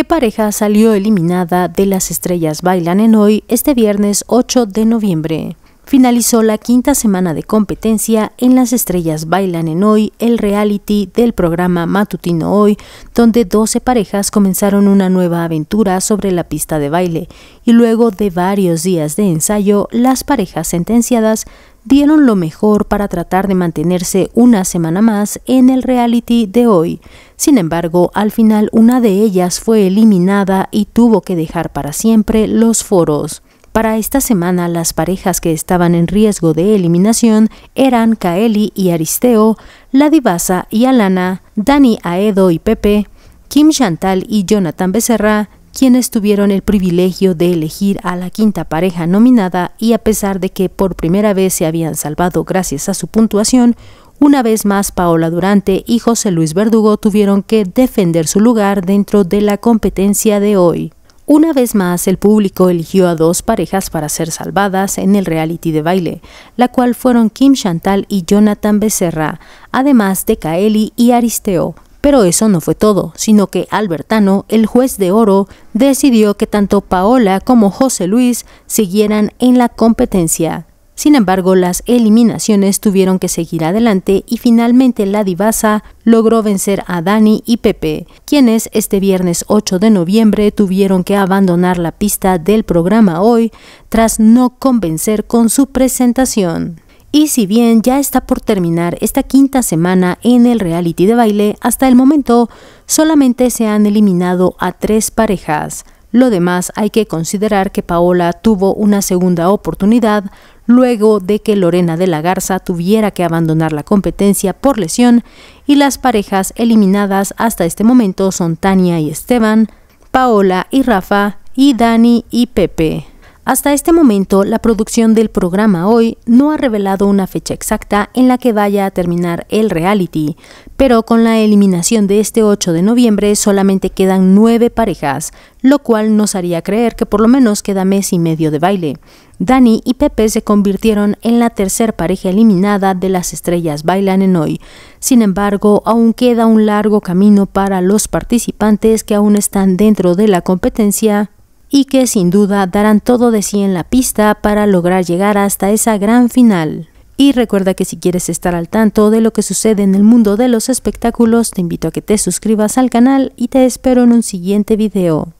¿Qué pareja salió eliminada de las estrellas Bailan en hoy este viernes 8 de noviembre? Finalizó la quinta semana de competencia en Las Estrellas Bailan en Hoy, el reality del programa Matutino Hoy, donde 12 parejas comenzaron una nueva aventura sobre la pista de baile y luego de varios días de ensayo, las parejas sentenciadas dieron lo mejor para tratar de mantenerse una semana más en el reality de hoy. Sin embargo, al final una de ellas fue eliminada y tuvo que dejar para siempre los foros. Para esta semana las parejas que estaban en riesgo de eliminación eran Kaeli y Aristeo, La Divasa y Alana, Dani Aedo y Pepe, Kim Chantal y Jonathan Becerra, quienes tuvieron el privilegio de elegir a la quinta pareja nominada y a pesar de que por primera vez se habían salvado gracias a su puntuación, una vez más Paola Durante y José Luis Verdugo tuvieron que defender su lugar dentro de la competencia de hoy. Una vez más, el público eligió a dos parejas para ser salvadas en el reality de baile, la cual fueron Kim Chantal y Jonathan Becerra, además de Kaeli y Aristeo. Pero eso no fue todo, sino que Albertano, el juez de oro, decidió que tanto Paola como José Luis siguieran en la competencia. Sin embargo, las eliminaciones tuvieron que seguir adelante y finalmente la divasa logró vencer a Dani y Pepe, quienes este viernes 8 de noviembre tuvieron que abandonar la pista del programa hoy tras no convencer con su presentación. Y si bien ya está por terminar esta quinta semana en el reality de baile, hasta el momento solamente se han eliminado a tres parejas. Lo demás hay que considerar que Paola tuvo una segunda oportunidad luego de que Lorena de la Garza tuviera que abandonar la competencia por lesión y las parejas eliminadas hasta este momento son Tania y Esteban, Paola y Rafa y Dani y Pepe. Hasta este momento, la producción del programa Hoy no ha revelado una fecha exacta en la que vaya a terminar el reality, pero con la eliminación de este 8 de noviembre solamente quedan nueve parejas, lo cual nos haría creer que por lo menos queda mes y medio de baile. Dani y Pepe se convirtieron en la tercer pareja eliminada de las estrellas Bailan en hoy. Sin embargo, aún queda un largo camino para los participantes que aún están dentro de la competencia y que sin duda darán todo de sí en la pista para lograr llegar hasta esa gran final. Y recuerda que si quieres estar al tanto de lo que sucede en el mundo de los espectáculos, te invito a que te suscribas al canal y te espero en un siguiente video.